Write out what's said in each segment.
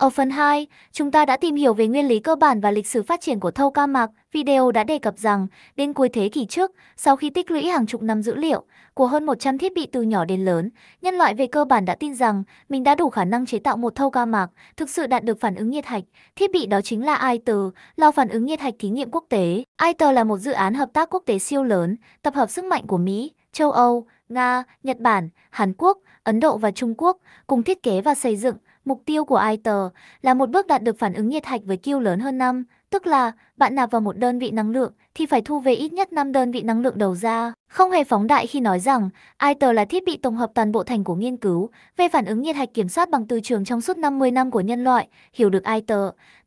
Ở phần 2, chúng ta đã tìm hiểu về nguyên lý cơ bản và lịch sử phát triển của thâu ca mạc. Video đã đề cập rằng, đến cuối thế kỷ trước, sau khi tích lũy hàng chục năm dữ liệu của hơn 100 thiết bị từ nhỏ đến lớn, nhân loại về cơ bản đã tin rằng mình đã đủ khả năng chế tạo một thâu ca mạc, thực sự đạt được phản ứng nhiệt hạch. Thiết bị đó chính là ITER, lò phản ứng nhiệt hạch thí nghiệm quốc tế. ITER là một dự án hợp tác quốc tế siêu lớn, tập hợp sức mạnh của Mỹ, châu Âu, Nga, Nhật Bản, Hàn Quốc, Ấn Độ và Trung Quốc cùng thiết kế và xây dựng Mục tiêu của ITER là một bước đạt được phản ứng nhiệt hạch với Q lớn hơn 5, tức là bạn nạp vào một đơn vị năng lượng thì phải thu về ít nhất 5 đơn vị năng lượng đầu ra. Không hề phóng đại khi nói rằng ITER là thiết bị tổng hợp toàn bộ thành của nghiên cứu về phản ứng nhiệt hạch kiểm soát bằng từ trường trong suốt 50 năm của nhân loại. Hiểu được ITER,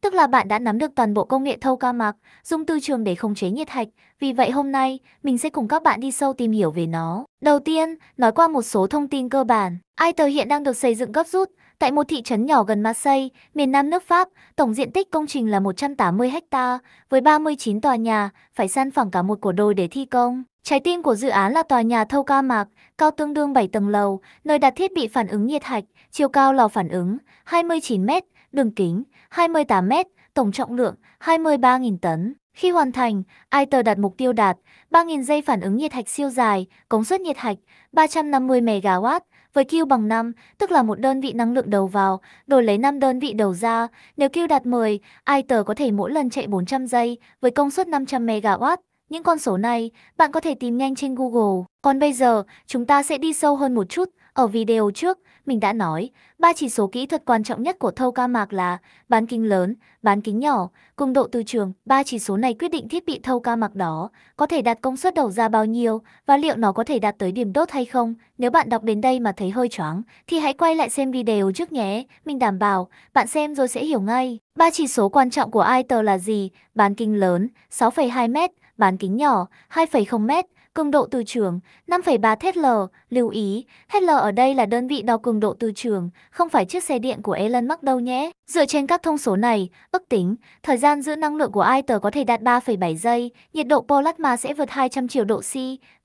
tức là bạn đã nắm được toàn bộ công nghệ thâu ca mạc, dùng từ trường để khống chế nhiệt hạch. Vì vậy hôm nay, mình sẽ cùng các bạn đi sâu tìm hiểu về nó. Đầu tiên, nói qua một số thông tin cơ bản. ITER hiện đang được xây dựng gấp rút Tại một thị trấn nhỏ gần Marseille, miền nam nước Pháp, tổng diện tích công trình là 180 ha, với 39 tòa nhà, phải san phẳng cả một cổ đồi để thi công. Trái tim của dự án là tòa nhà thâu ca mạc, cao tương đương 7 tầng lầu, nơi đặt thiết bị phản ứng nhiệt hạch, chiều cao lò phản ứng 29 m, đường kính 28 m, tổng trọng lượng 23.000 tấn. Khi hoàn thành, ITER đặt mục tiêu đạt 3.000 dây phản ứng nhiệt hạch siêu dài, công suất nhiệt hạch 350 MW, với Q bằng 5, tức là một đơn vị năng lượng đầu vào, đổi lấy 5 đơn vị đầu ra. Nếu Q đạt 10, ITER có thể mỗi lần chạy 400 giây với công suất 500 MW. Những con số này bạn có thể tìm nhanh trên Google. Còn bây giờ, chúng ta sẽ đi sâu hơn một chút. Ở video trước, mình đã nói, ba chỉ số kỹ thuật quan trọng nhất của thâu ca mạc là bán kính lớn, bán kính nhỏ, cùng độ từ trường. Ba chỉ số này quyết định thiết bị thâu ca mạc đó có thể đạt công suất đầu ra bao nhiêu và liệu nó có thể đạt tới điểm đốt hay không. Nếu bạn đọc đến đây mà thấy hơi choáng thì hãy quay lại xem video trước nhé. Mình đảm bảo bạn xem rồi sẽ hiểu ngay. Ba chỉ số quan trọng của ITER là gì? Bán kính lớn 6,2m, bán kính nhỏ 2,0m, cường độ từ trường 5,3 Tesla, lưu ý, Tesla ở đây là đơn vị đo cường độ từ trường, không phải chiếc xe điện của Elon Musk đâu nhé. Dựa trên các thông số này, ước tính, thời gian giữ năng lượng của ITER có thể đạt 3,7 giây, nhiệt độ plasma sẽ vượt 200 triệu độ C.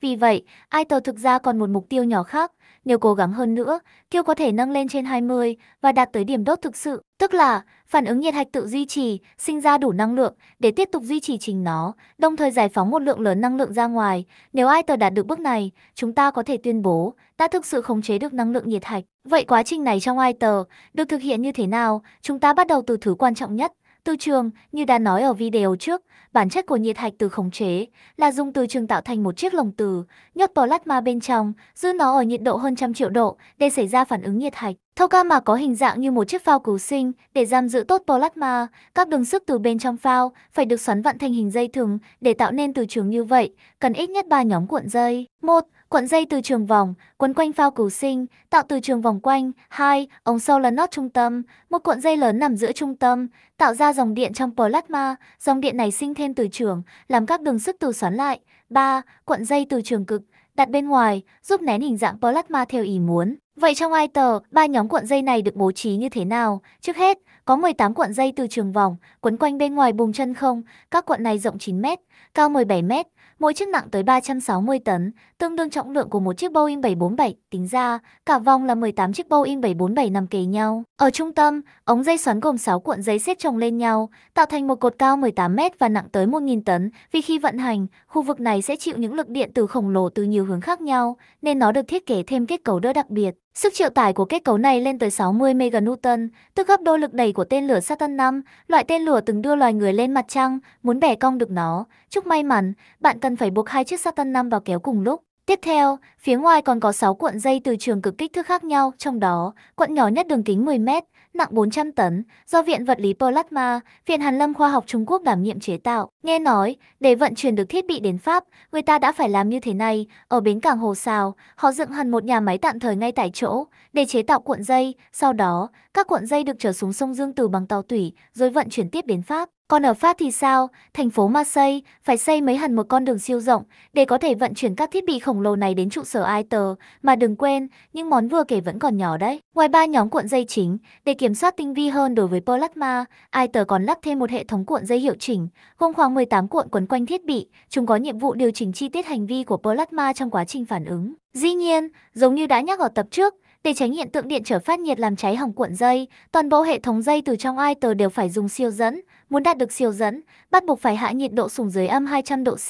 Vì vậy, ITER thực ra còn một mục tiêu nhỏ khác, nếu cố gắng hơn nữa, Kiêu có thể nâng lên trên 20 và đạt tới điểm đốt thực sự, tức là phản ứng nhiệt hạch tự duy trì, sinh ra đủ năng lượng để tiếp tục duy trì trình nó, đồng thời giải phóng một lượng lớn năng lượng ra ngoài. Nếu ai tờ đạt được bước này, chúng ta có thể tuyên bố đã thực sự khống chế được năng lượng nhiệt hạch. Vậy quá trình này trong ai tờ được thực hiện như thế nào? Chúng ta bắt đầu từ thứ quan trọng nhất, từ trường, như đã nói ở video trước, bản chất của nhiệt hạch từ khống chế là dùng từ trường tạo thành một chiếc lồng từ, nhốt plasma bên trong, giữ nó ở nhiệt độ hơn trăm triệu độ để xảy ra phản ứng nhiệt hạch. Thâu ca mà có hình dạng như một chiếc phao cứu sinh để giam giữ tốt plasma, các đường sức từ bên trong phao phải được xoắn vặn thành hình dây thừng để tạo nên từ trường như vậy, cần ít nhất 3 nhóm cuộn dây. một Cuộn dây từ trường vòng, quấn quanh phao cứu sinh, tạo từ trường vòng quanh. hai Ống sâu là nốt trung tâm, một cuộn dây lớn nằm giữa trung tâm, tạo ra dòng điện trong plasma. Dòng điện này sinh thêm từ trường, làm các đường sức từ xoắn lại. ba Cuộn dây từ trường cực, đặt bên ngoài, giúp nén hình dạng plasma theo ý muốn. Vậy trong ITER, ba nhóm cuộn dây này được bố trí như thế nào? Trước hết, có 18 cuộn dây từ trường vòng, quấn quanh bên ngoài bùng chân không, các cuộn này rộng 9 mét, cao 17 mét, mỗi chiếc nặng tới 360 tấn, tương đương trọng lượng của một chiếc Boeing 747, tính ra, cả vòng là 18 chiếc Boeing 747 nằm kề nhau. Ở trung tâm, ống dây xoắn gồm 6 cuộn dây xếp chồng lên nhau, tạo thành một cột cao 18 mét và nặng tới 1.000 tấn, vì khi vận hành, khu vực này sẽ chịu những lực điện từ khổng lồ từ nhiều hướng khác nhau, nên nó được thiết kế thêm kết cấu đỡ đặc biệt. Sức chịu tải của kết cấu này lên tới 60 MN, tức gấp đôi lực đẩy của tên lửa Saturn 5, loại tên lửa từng đưa loài người lên mặt trăng, muốn bẻ cong được nó. Chúc may mắn, bạn cần phải buộc hai chiếc Saturn 5 vào kéo cùng lúc. Tiếp theo, phía ngoài còn có 6 cuộn dây từ trường cực kích thước khác nhau, trong đó, cuộn nhỏ nhất đường kính 10 mét, nặng 400 tấn, do Viện Vật lý Plasma, Viện Hàn Lâm Khoa học Trung Quốc đảm nhiệm chế tạo. Nghe nói, để vận chuyển được thiết bị đến Pháp, người ta đã phải làm như thế này. Ở bến cảng Hồ Sào, họ dựng hẳn một nhà máy tạm thời ngay tại chỗ để chế tạo cuộn dây. Sau đó, các cuộn dây được trở xuống sông Dương từ bằng tàu thủy rồi vận chuyển tiếp đến Pháp. Còn ở Pháp thì sao? Thành phố Marseille phải xây mấy hẳn một con đường siêu rộng để có thể vận chuyển các thiết bị khổng lồ này đến trụ sở ITER, mà đừng quên, những món vừa kể vẫn còn nhỏ đấy. Ngoài ba nhóm cuộn dây chính, để kiểm soát tinh vi hơn đối với plasma, ITER còn lắp thêm một hệ thống cuộn dây hiệu chỉnh, gồm khoảng 18 cuộn quấn quanh thiết bị, chúng có nhiệm vụ điều chỉnh chi tiết hành vi của plasma trong quá trình phản ứng. Dĩ nhiên, giống như đã nhắc ở tập trước, để tránh hiện tượng điện trở phát nhiệt làm cháy hỏng cuộn dây, toàn bộ hệ thống dây từ trong ITER đều phải dùng siêu dẫn Muốn đạt được siêu dẫn, bắt buộc phải hạ nhiệt độ xuống dưới âm 200 độ C,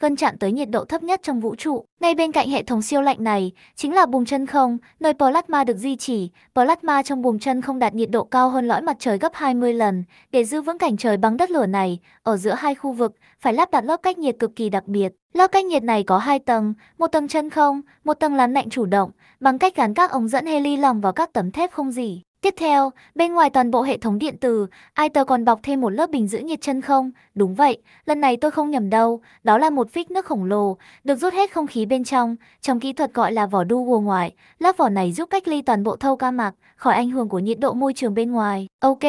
gần chạm tới nhiệt độ thấp nhất trong vũ trụ. Ngay bên cạnh hệ thống siêu lạnh này, chính là buồng chân không, nơi plasma được duy trì. Plasma trong buồng chân không đạt nhiệt độ cao hơn lõi mặt trời gấp 20 lần, để giữ vững cảnh trời băng đất lửa này, ở giữa hai khu vực phải lắp đặt lớp cách nhiệt cực kỳ đặc biệt. Lớp cách nhiệt này có hai tầng, một tầng chân không, một tầng làm lạnh chủ động, bằng cách gắn các ống dẫn heli lòng vào các tấm thép không dỉ. Tiếp theo, bên ngoài toàn bộ hệ thống điện tử, ITER còn bọc thêm một lớp bình giữ nhiệt chân không? Đúng vậy, lần này tôi không nhầm đâu, đó là một phích nước khổng lồ, được rút hết không khí bên trong, trong kỹ thuật gọi là vỏ đu ùa ngoài. Lớp vỏ này giúp cách ly toàn bộ thâu ca mạc, khỏi ảnh hưởng của nhiệt độ môi trường bên ngoài. Ok,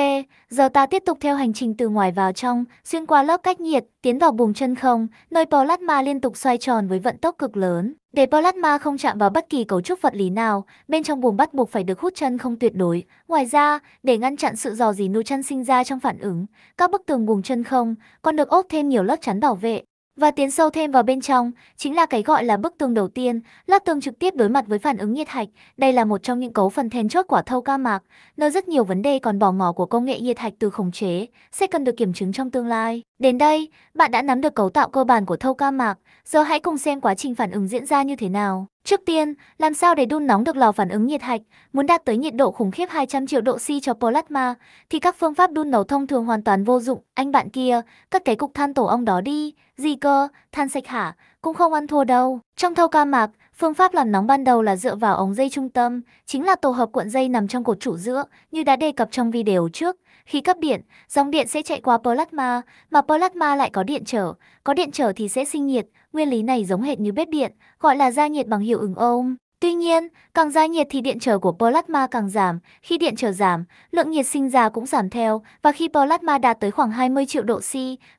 giờ ta tiếp tục theo hành trình từ ngoài vào trong, xuyên qua lớp cách nhiệt, tiến vào buồng chân không, nơi plasma liên tục xoay tròn với vận tốc cực lớn. Để plasma không chạm vào bất kỳ cấu trúc vật lý nào, bên trong buồng bắt buộc phải được hút chân không tuyệt đối. Ngoài ra, để ngăn chặn sự dò dỉ nụ chân sinh ra trong phản ứng, các bức tường buồng chân không còn được ốp thêm nhiều lớp chắn bảo vệ. Và tiến sâu thêm vào bên trong, chính là cái gọi là bức tường đầu tiên, lát tường trực tiếp đối mặt với phản ứng nhiệt hạch. Đây là một trong những cấu phần then chốt quả thâu ca mạc, nơi rất nhiều vấn đề còn bỏ ngỏ của công nghệ nhiệt hạch từ khống chế, sẽ cần được kiểm chứng trong tương lai. Đến đây, bạn đã nắm được cấu tạo cơ bản của thâu ca mạc, giờ hãy cùng xem quá trình phản ứng diễn ra như thế nào. Trước tiên, làm sao để đun nóng được lò phản ứng nhiệt hạch? Muốn đạt tới nhiệt độ khủng khiếp 200 triệu độ C cho plasma, thì các phương pháp đun nấu thông thường hoàn toàn vô dụng. Anh bạn kia, cất cái cục than tổ ong đó đi. Gì cơ, than sạch hả? Cũng không ăn thua đâu. Trong thâu ca mạc, Phương pháp làm nóng ban đầu là dựa vào ống dây trung tâm, chính là tổ hợp cuộn dây nằm trong cột trụ giữa, như đã đề cập trong video trước. Khi cấp điện, dòng điện sẽ chạy qua plasma, mà plasma lại có điện trở. Có điện trở thì sẽ sinh nhiệt, nguyên lý này giống hệt như bếp điện, gọi là gia nhiệt bằng hiệu ứng ohm. Tuy nhiên, càng ra nhiệt thì điện trở của plasma càng giảm, khi điện trở giảm, lượng nhiệt sinh ra cũng giảm theo, và khi plasma đạt tới khoảng 20 triệu độ C,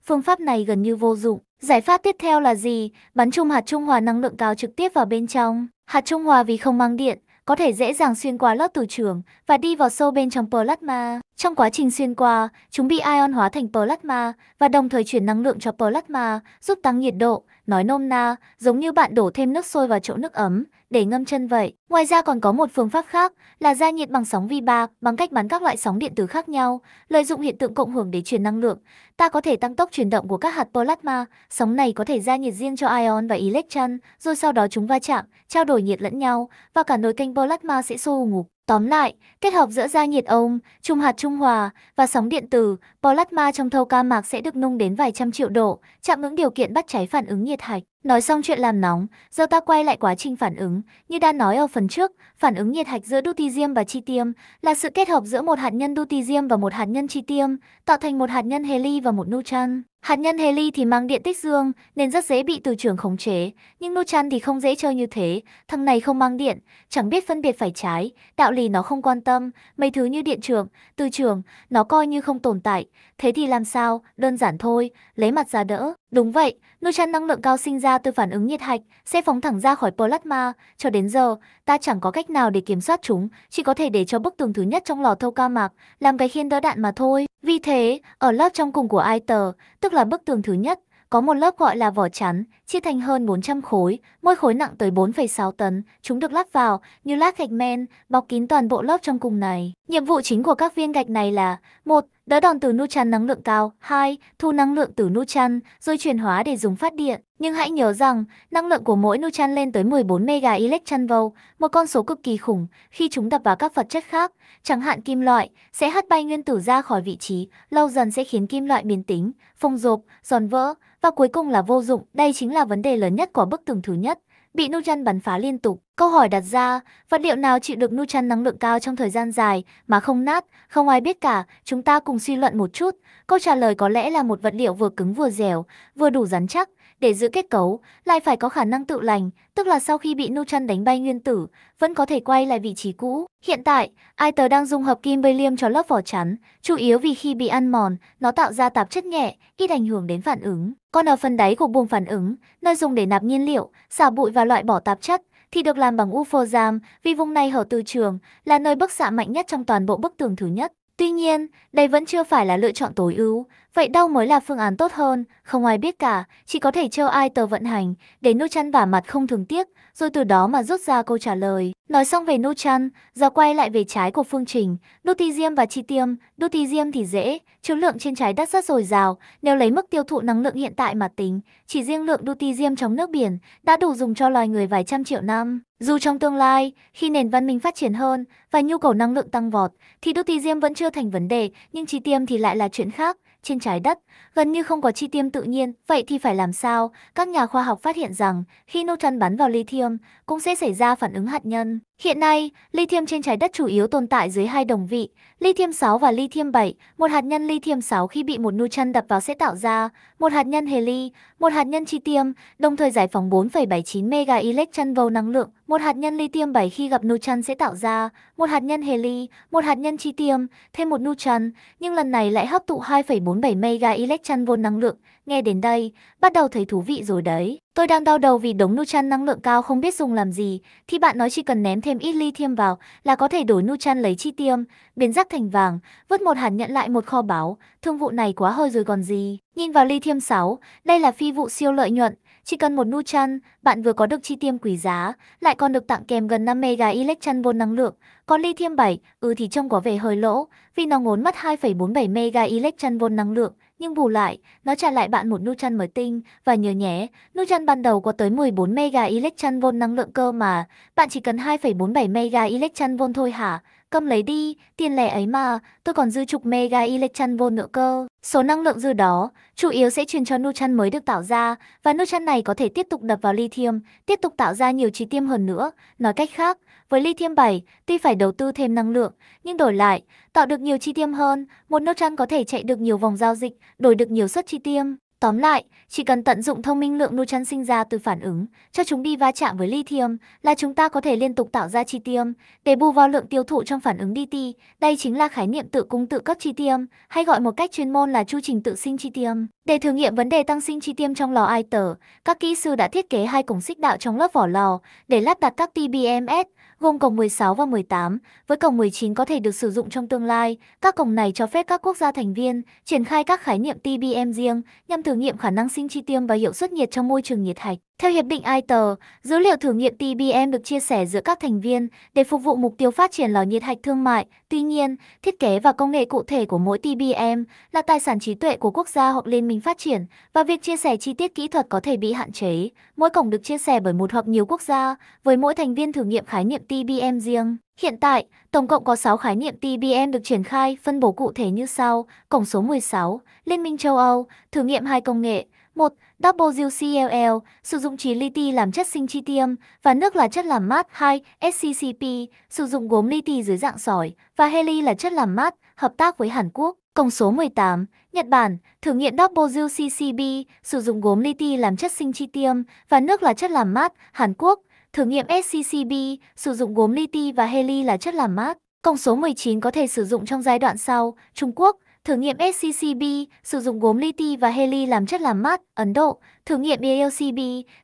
phương pháp này gần như vô dụng. Giải pháp tiếp theo là gì? Bắn chung hạt trung hòa năng lượng cao trực tiếp vào bên trong. Hạt trung hòa vì không mang điện, có thể dễ dàng xuyên qua lớp từ trường và đi vào sâu bên trong plasma. Trong quá trình xuyên qua, chúng bị ion hóa thành plasma và đồng thời chuyển năng lượng cho plasma, giúp tăng nhiệt độ, nói nôm na, giống như bạn đổ thêm nước sôi vào chỗ nước ấm để ngâm chân vậy. Ngoài ra còn có một phương pháp khác là gia nhiệt bằng sóng vi ba, bằng cách bắn các loại sóng điện tử khác nhau, lợi dụng hiện tượng cộng hưởng để truyền năng lượng. Ta có thể tăng tốc chuyển động của các hạt plasma, sóng này có thể gia nhiệt riêng cho ion và electron, rồi sau đó chúng va chạm, trao đổi nhiệt lẫn nhau và cả nồi canh plasma sẽ xô ngục. Tóm lại, kết hợp giữa gia nhiệt ôm, trung hạt trung hòa và sóng điện tử, plasma trong thâu ca mạc sẽ được nung đến vài trăm triệu độ, chạm ngưỡng điều kiện bắt cháy phản ứng nhiệt hạch. Nói xong chuyện làm nóng, giờ ta quay lại quá trình phản ứng. Như đã nói ở phần trước, phản ứng nhiệt hạch giữa dutetium và tritium là sự kết hợp giữa một hạt nhân dutetium và một hạt nhân tritium, tạo thành một hạt nhân heli và một neutron. Hạt nhân heli thì mang điện tích dương nên rất dễ bị từ trường khống chế, nhưng Nuchan thì không dễ chơi như thế, thằng này không mang điện, chẳng biết phân biệt phải trái, đạo lý nó không quan tâm, mấy thứ như điện trường, từ trường, nó coi như không tồn tại, thế thì làm sao, đơn giản thôi, lấy mặt ra đỡ. Đúng vậy, Nutran năng lượng cao sinh ra từ phản ứng nhiệt hạch, sẽ phóng thẳng ra khỏi plasma. Cho đến giờ, ta chẳng có cách nào để kiểm soát chúng, chỉ có thể để cho bức tường thứ nhất trong lò thâu ca mạc, làm cái khiên đỡ đạn mà thôi. Vì thế, ở lớp trong cùng của ITER, tức là bức tường thứ nhất, có một lớp gọi là vỏ chắn, chia thành hơn 400 khối, mỗi khối nặng tới 4,6 tấn, chúng được lắp vào như lát gạch men, bọc kín toàn bộ lớp trong cùng này. Nhiệm vụ chính của các viên gạch này là: một Đỡ đòn từ Nuchan năng lượng cao. 2. Thu năng lượng từ Nuchan, rồi chuyển hóa để dùng phát điện. Nhưng hãy nhớ rằng, năng lượng của mỗi Nuchan lên tới 14 mega electron volt, một con số cực kỳ khủng. Khi chúng đập vào các vật chất khác, chẳng hạn kim loại, sẽ hất bay nguyên tử ra khỏi vị trí, lâu dần sẽ khiến kim loại biến tính, phồng rộp, giòn vỡ, và cuối cùng là vô dụng. Đây chính là vấn đề lớn nhất của bức tường thứ nhất bị Nuchan bắn phá liên tục. Câu hỏi đặt ra, vật liệu nào chịu được Nuchan năng lượng cao trong thời gian dài mà không nát, không ai biết cả, chúng ta cùng suy luận một chút. Câu trả lời có lẽ là một vật liệu vừa cứng vừa dẻo, vừa đủ rắn chắc, để giữ kết cấu, lại phải có khả năng tự lành, tức là sau khi bị nu chăn đánh bay nguyên tử, vẫn có thể quay lại vị trí cũ. Hiện tại, ITER đang dung hợp kim beryllium cho lớp vỏ chắn, chủ yếu vì khi bị ăn mòn, nó tạo ra tạp chất nhẹ, ít ảnh hưởng đến phản ứng. Còn ở phần đáy của buồng phản ứng, nơi dùng để nạp nhiên liệu, xả bụi và loại bỏ tạp chất, thì được làm bằng UFO vì vùng này hở từ trường là nơi bức xạ mạnh nhất trong toàn bộ bức tường thứ nhất. Tuy nhiên, đây vẫn chưa phải là lựa chọn tối ưu, Vậy đâu mới là phương án tốt hơn, không ai biết cả, chỉ có thể cho ai tờ vận hành, để Nu Chan vả mặt không thường tiếc, rồi từ đó mà rút ra câu trả lời. Nói xong về Nu Chan, giờ quay lại về trái của phương trình, đô ti diêm và chi tiêm, đô ti diêm thì dễ, chứa lượng trên trái đất rất dồi dào, nếu lấy mức tiêu thụ năng lượng hiện tại mà tính, chỉ riêng lượng đô ti diêm trong nước biển đã đủ dùng cho loài người vài trăm triệu năm. Dù trong tương lai, khi nền văn minh phát triển hơn và nhu cầu năng lượng tăng vọt, thì đô ti diêm vẫn chưa thành vấn đề, nhưng chi tiêm thì lại là chuyện khác trên trái đất, gần như không có chi tiêm tự nhiên. Vậy thì phải làm sao? Các nhà khoa học phát hiện rằng khi neutron bắn vào lithium cũng sẽ xảy ra phản ứng hạt nhân. Hiện nay, lithium trên trái đất chủ yếu tồn tại dưới hai đồng vị, lithium 6 và lithium 7. Một hạt nhân lithium 6 khi bị một nu chân đập vào sẽ tạo ra một hạt nhân heli, một hạt nhân tritium, đồng thời giải phóng 4,79 mega electron volt năng lượng. Một hạt nhân lithium 7 khi gặp nu chân sẽ tạo ra một hạt nhân heli, một hạt nhân tritium, thêm một nu chân, nhưng lần này lại hấp thụ 2,47 mega electron volt năng lượng, Nghe đến đây, bắt đầu thấy thú vị rồi đấy. Tôi đang đau đầu vì đống nu nuchan năng lượng cao không biết dùng làm gì, thì bạn nói chỉ cần ném thêm ít ly thiêm vào là có thể đổi nu nuchan lấy chi tiêm, biến rác thành vàng, vứt một hẳn nhận lại một kho báu, thương vụ này quá hơi rồi còn gì. Nhìn vào ly thiêm 6, đây là phi vụ siêu lợi nhuận, chỉ cần một nu nuchan, bạn vừa có được chi tiêm quý giá, lại còn được tặng kèm gần 5 mega electron vô năng lượng, còn lithium 7, ừ thì trông có vẻ hơi lỗ, vì nó ngốn mất 2,47 mega electron volt năng lượng, nhưng bù lại, nó trả lại bạn một neutron mới tinh, và nhớ nhé, neutron ban đầu có tới 14 mega electron volt năng lượng cơ mà, bạn chỉ cần 2,47 mega electron volt thôi hả? Cầm lấy đi, tiền lẻ ấy mà, tôi còn dư chục mega electron volt nữa cơ. Số năng lượng dư đó, chủ yếu sẽ truyền cho neutron mới được tạo ra, và neutron này có thể tiếp tục đập vào lithium, tiếp tục tạo ra nhiều trí tiêm hơn nữa. Nói cách khác, với lithium 7, tuy phải đầu tư thêm năng lượng, nhưng đổi lại, tạo được nhiều chi tiêm hơn, một nốt trăn có thể chạy được nhiều vòng giao dịch, đổi được nhiều suất chi tiêm. Tóm lại, chỉ cần tận dụng thông minh lượng nutran sinh ra từ phản ứng, cho chúng đi va chạm với lithium là chúng ta có thể liên tục tạo ra chi tiêm để bù vào lượng tiêu thụ trong phản ứng DT. Đây chính là khái niệm tự cung tự cấp chi tiêm, hay gọi một cách chuyên môn là chu trình tự sinh chi tiêm. Để thử nghiệm vấn đề tăng sinh chi tiêm trong lò ITER, các kỹ sư đã thiết kế hai cổng xích đạo trong lớp vỏ lò để lắp đặt các TBMS gồm cổng 16 và 18, với cổng 19 có thể được sử dụng trong tương lai. Các cổng này cho phép các quốc gia thành viên triển khai các khái niệm TBM riêng nhằm thử nghiệm khả năng sinh chi tiêm và hiệu suất nhiệt trong môi trường nhiệt hạch. Theo Hiệp định ITER, dữ liệu thử nghiệm TBM được chia sẻ giữa các thành viên để phục vụ mục tiêu phát triển lò nhiệt hạch thương mại. Tuy nhiên, thiết kế và công nghệ cụ thể của mỗi TBM là tài sản trí tuệ của quốc gia hoặc liên minh phát triển và việc chia sẻ chi tiết kỹ thuật có thể bị hạn chế. Mỗi cổng được chia sẻ bởi một hoặc nhiều quốc gia, với mỗi thành viên thử nghiệm khái niệm TBM riêng. Hiện tại, tổng cộng có 6 khái niệm TBM được triển khai phân bổ cụ thể như sau: cổng số 16, Liên minh châu Âu, thử nghiệm hai công nghệ, 1. WCLL, sử dụng trí li ti làm chất sinh chi tiêm và nước là chất làm mát 2, SCCP, sử dụng gốm li ti dưới dạng sỏi và heli là chất làm mát, hợp tác với Hàn Quốc. Công số 18, Nhật Bản, thử nghiệm WCCB, sử dụng gốm li ti làm chất sinh chi tiêm và nước là chất làm mát, Hàn Quốc. Thử nghiệm SCCB, sử dụng gốm li ti và heli là chất làm mát. Công số 19 có thể sử dụng trong giai đoạn sau, Trung Quốc, Thử nghiệm SCCB sử dụng gốm li ti và heli làm chất làm mát, Ấn Độ. Thử nghiệm ELCB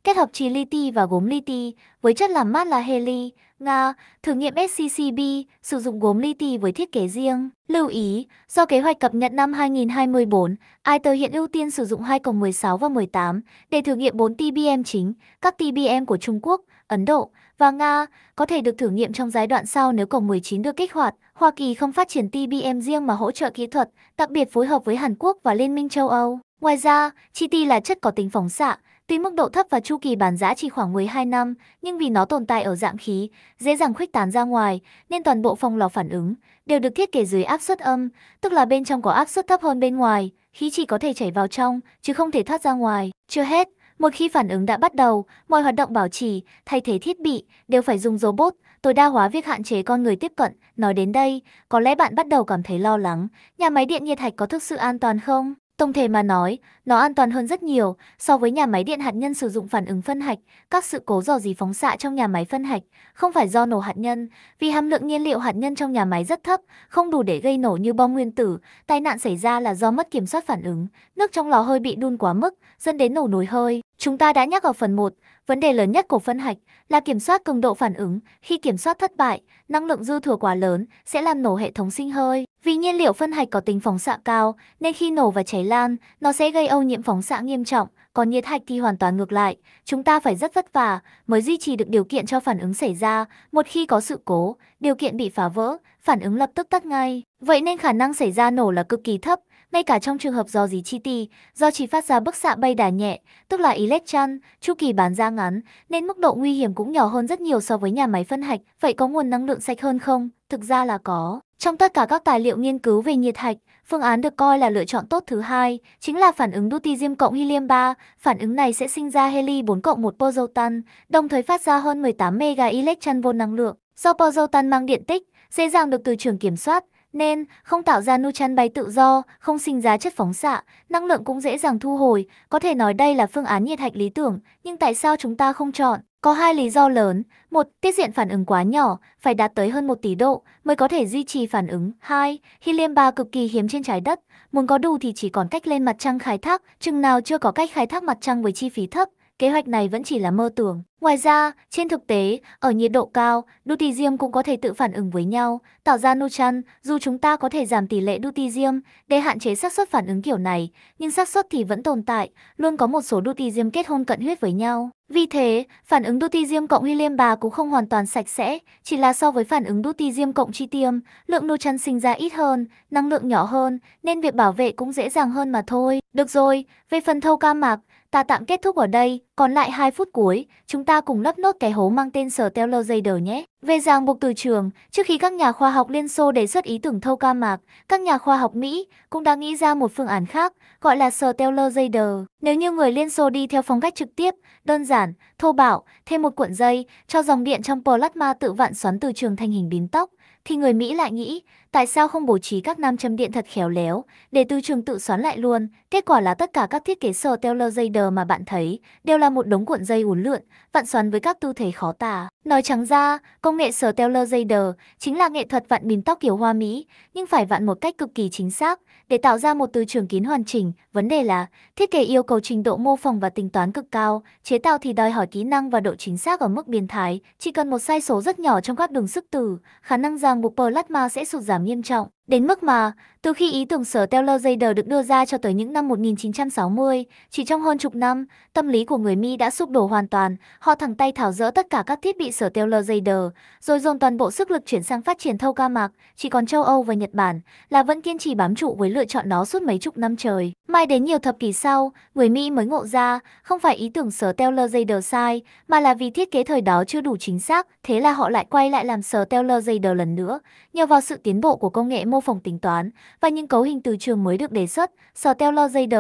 kết hợp trì li ti và gốm li ti với chất làm mát là heli, Nga, thử nghiệm SCCB, sử dụng gốm li ti với thiết kế riêng. Lưu ý, do kế hoạch cập nhật năm 2024, ITER hiện ưu tiên sử dụng hai cổng 16 và 18 để thử nghiệm 4 TBM chính. Các TBM của Trung Quốc, Ấn Độ và Nga có thể được thử nghiệm trong giai đoạn sau nếu cổng 19 được kích hoạt. Hoa Kỳ không phát triển TBM riêng mà hỗ trợ kỹ thuật, đặc biệt phối hợp với Hàn Quốc và Liên minh châu Âu. Ngoài ra, chi ti là chất có tính phóng xạ, Tuy mức độ thấp và chu kỳ bán giã chỉ khoảng 12 năm, nhưng vì nó tồn tại ở dạng khí, dễ dàng khuếch tán ra ngoài, nên toàn bộ phòng lò phản ứng đều được thiết kế dưới áp suất âm, tức là bên trong có áp suất thấp hơn bên ngoài, khí chỉ có thể chảy vào trong, chứ không thể thoát ra ngoài. Chưa hết, một khi phản ứng đã bắt đầu, mọi hoạt động bảo trì, thay thế thiết bị đều phải dùng robot, tối đa hóa việc hạn chế con người tiếp cận. Nói đến đây, có lẽ bạn bắt đầu cảm thấy lo lắng, nhà máy điện nhiệt hạch có thực sự an toàn không? Tổng thể mà nói, nó an toàn hơn rất nhiều so với nhà máy điện hạt nhân sử dụng phản ứng phân hạch, các sự cố dò dỉ phóng xạ trong nhà máy phân hạch không phải do nổ hạt nhân, vì hàm lượng nhiên liệu hạt nhân trong nhà máy rất thấp, không đủ để gây nổ như bom nguyên tử, tai nạn xảy ra là do mất kiểm soát phản ứng, nước trong lò hơi bị đun quá mức, dẫn đến nổ nồi hơi. Chúng ta đã nhắc ở phần 1, vấn đề lớn nhất của phân hạch là kiểm soát cường độ phản ứng. Khi kiểm soát thất bại, năng lượng dư thừa quá lớn sẽ làm nổ hệ thống sinh hơi. Vì nhiên liệu phân hạch có tính phóng xạ cao, nên khi nổ và cháy lan, nó sẽ gây ô nhiễm phóng xạ nghiêm trọng. Còn nhiệt hạch thì hoàn toàn ngược lại, chúng ta phải rất vất vả mới duy trì được điều kiện cho phản ứng xảy ra. Một khi có sự cố, điều kiện bị phá vỡ, phản ứng lập tức tắt ngay. Vậy nên khả năng xảy ra nổ là cực kỳ thấp, ngay cả trong trường hợp do gì chi ti, do chỉ phát ra bức xạ bay đà nhẹ, tức là electron, chu kỳ bán ra ngắn, nên mức độ nguy hiểm cũng nhỏ hơn rất nhiều so với nhà máy phân hạch. Vậy có nguồn năng lượng sạch hơn không? Thực ra là có. Trong tất cả các tài liệu nghiên cứu về nhiệt hạch, phương án được coi là lựa chọn tốt thứ hai, chính là phản ứng dutetium cộng helium 3. Phản ứng này sẽ sinh ra heli 4 cộng 1 pozotan, đồng thời phát ra hơn 18 mega electron vô năng lượng. Do pozotan mang điện tích, dễ dàng được từ trường kiểm soát, nên không tạo ra nuchan bay tự do, không sinh ra chất phóng xạ, năng lượng cũng dễ dàng thu hồi, có thể nói đây là phương án nhiệt hạch lý tưởng, nhưng tại sao chúng ta không chọn? Có hai lý do lớn, một, tiết diện phản ứng quá nhỏ, phải đạt tới hơn 1 tỷ độ mới có thể duy trì phản ứng. Hai, helium 3 cực kỳ hiếm trên trái đất, muốn có đủ thì chỉ còn cách lên mặt trăng khai thác, chừng nào chưa có cách khai thác mặt trăng với chi phí thấp kế hoạch này vẫn chỉ là mơ tưởng. Ngoài ra, trên thực tế, ở nhiệt độ cao, lutetium cũng có thể tự phản ứng với nhau, tạo ra nutran, dù chúng ta có thể giảm tỷ lệ lutetium để hạn chế xác suất phản ứng kiểu này, nhưng xác suất thì vẫn tồn tại, luôn có một số lutetium kết hôn cận huyết với nhau. Vì thế, phản ứng lutetium cộng helium bà cũng không hoàn toàn sạch sẽ, chỉ là so với phản ứng lutetium cộng chi tritium, lượng nutran sinh ra ít hơn, năng lượng nhỏ hơn, nên việc bảo vệ cũng dễ dàng hơn mà thôi. Được rồi, về phần thâu ca mạc, ta tạm kết thúc ở đây, còn lại 2 phút cuối, chúng ta cùng lấp nốt cái hố mang tên sở Tellerzader nhé. Về ràng buộc từ trường, trước khi các nhà khoa học Liên Xô đề xuất ý tưởng thâu ca mạc, các nhà khoa học Mỹ cũng đã nghĩ ra một phương án khác, gọi là sở Tellerzader. Nếu như người Liên Xô đi theo phong cách trực tiếp, đơn giản, thô bạo, thêm một cuộn dây, cho dòng điện trong plasma tự vạn xoắn từ trường thành hình bím tóc, thì người Mỹ lại nghĩ, tại sao không bố trí các nam châm điện thật khéo léo, để tư trường tự xoắn lại luôn. Kết quả là tất cả các thiết kế sờ teo dây đờ mà bạn thấy đều là một đống cuộn dây uốn lượn, vặn xoắn với các tư thế khó tả. Nói trắng ra, công nghệ sờ teo dây đờ chính là nghệ thuật vặn bím tóc kiểu hoa Mỹ, nhưng phải vặn một cách cực kỳ chính xác, để tạo ra một từ trường kín hoàn chỉnh, vấn đề là thiết kế yêu cầu trình độ mô phỏng và tính toán cực cao, chế tạo thì đòi hỏi kỹ năng và độ chính xác ở mức biến thái, chỉ cần một sai số rất nhỏ trong các đường sức từ, khả năng rằng một plasma sẽ sụt giảm nghiêm trọng. Đến mức mà, từ khi ý tưởng sở Taylor Jader được đưa ra cho tới những năm 1960, chỉ trong hơn chục năm, tâm lý của người Mỹ đã sụp đổ hoàn toàn. Họ thẳng tay thảo dỡ tất cả các thiết bị sở Taylor Jader, rồi dồn toàn bộ sức lực chuyển sang phát triển thâu ca mạc. Chỉ còn châu Âu và Nhật Bản là vẫn kiên trì bám trụ với lựa chọn nó suốt mấy chục năm trời. Mai đến nhiều thập kỷ sau, người Mỹ mới ngộ ra, không phải ý tưởng sở Taylor Jader sai, mà là vì thiết kế thời đó chưa đủ chính xác. Thế là họ lại quay lại làm sở Taylor Jader lần nữa, nhờ vào sự tiến bộ của công nghệ mô mô phỏng tính toán và những cấu hình từ trường mới được đề xuất, sò teo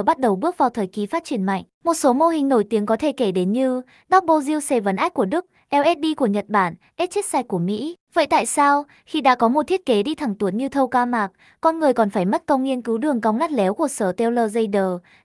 bắt đầu bước vào thời kỳ phát triển mạnh. Một số mô hình nổi tiếng có thể kể đến như Double Seven x của Đức, LSD của Nhật Bản, Exercise của Mỹ. Vậy tại sao, khi đã có một thiết kế đi thẳng tuột như thâu ca mạc, con người còn phải mất công nghiên cứu đường cong lắt léo của sở Taylor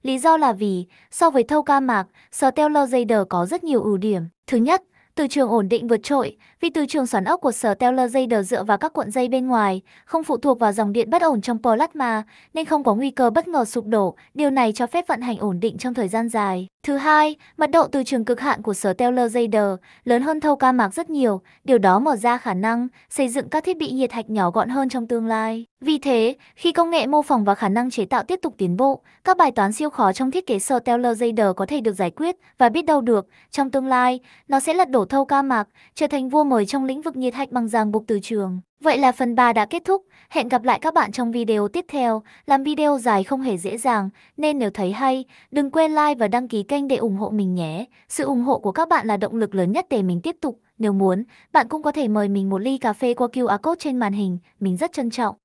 Lý do là vì, so với thâu ca mạc, sở Taylor có rất nhiều ưu điểm. Thứ nhất, từ trường ổn định vượt trội, vì từ trường xoắn ốc của sở Taylor Zader dựa vào các cuộn dây bên ngoài, không phụ thuộc vào dòng điện bất ổn trong plasma, nên không có nguy cơ bất ngờ sụp đổ, điều này cho phép vận hành ổn định trong thời gian dài. Thứ hai, mật độ từ trường cực hạn của sở Taylor Jader lớn hơn thâu ca mạc rất nhiều, điều đó mở ra khả năng xây dựng các thiết bị nhiệt hạch nhỏ gọn hơn trong tương lai. Vì thế, khi công nghệ mô phỏng và khả năng chế tạo tiếp tục tiến bộ, các bài toán siêu khó trong thiết kế sở Taylor Jader có thể được giải quyết và biết đâu được, trong tương lai, nó sẽ lật đổ thâu ca mạc, trở thành vua mới trong lĩnh vực nhiệt hạch bằng ràng buộc từ trường. Vậy là phần 3 đã kết thúc, hẹn gặp lại các bạn trong video tiếp theo. Làm video dài không hề dễ dàng, nên nếu thấy hay, đừng quên like và đăng ký kênh để ủng hộ mình nhé. Sự ủng hộ của các bạn là động lực lớn nhất để mình tiếp tục. Nếu muốn, bạn cũng có thể mời mình một ly cà phê qua QR code trên màn hình, mình rất trân trọng.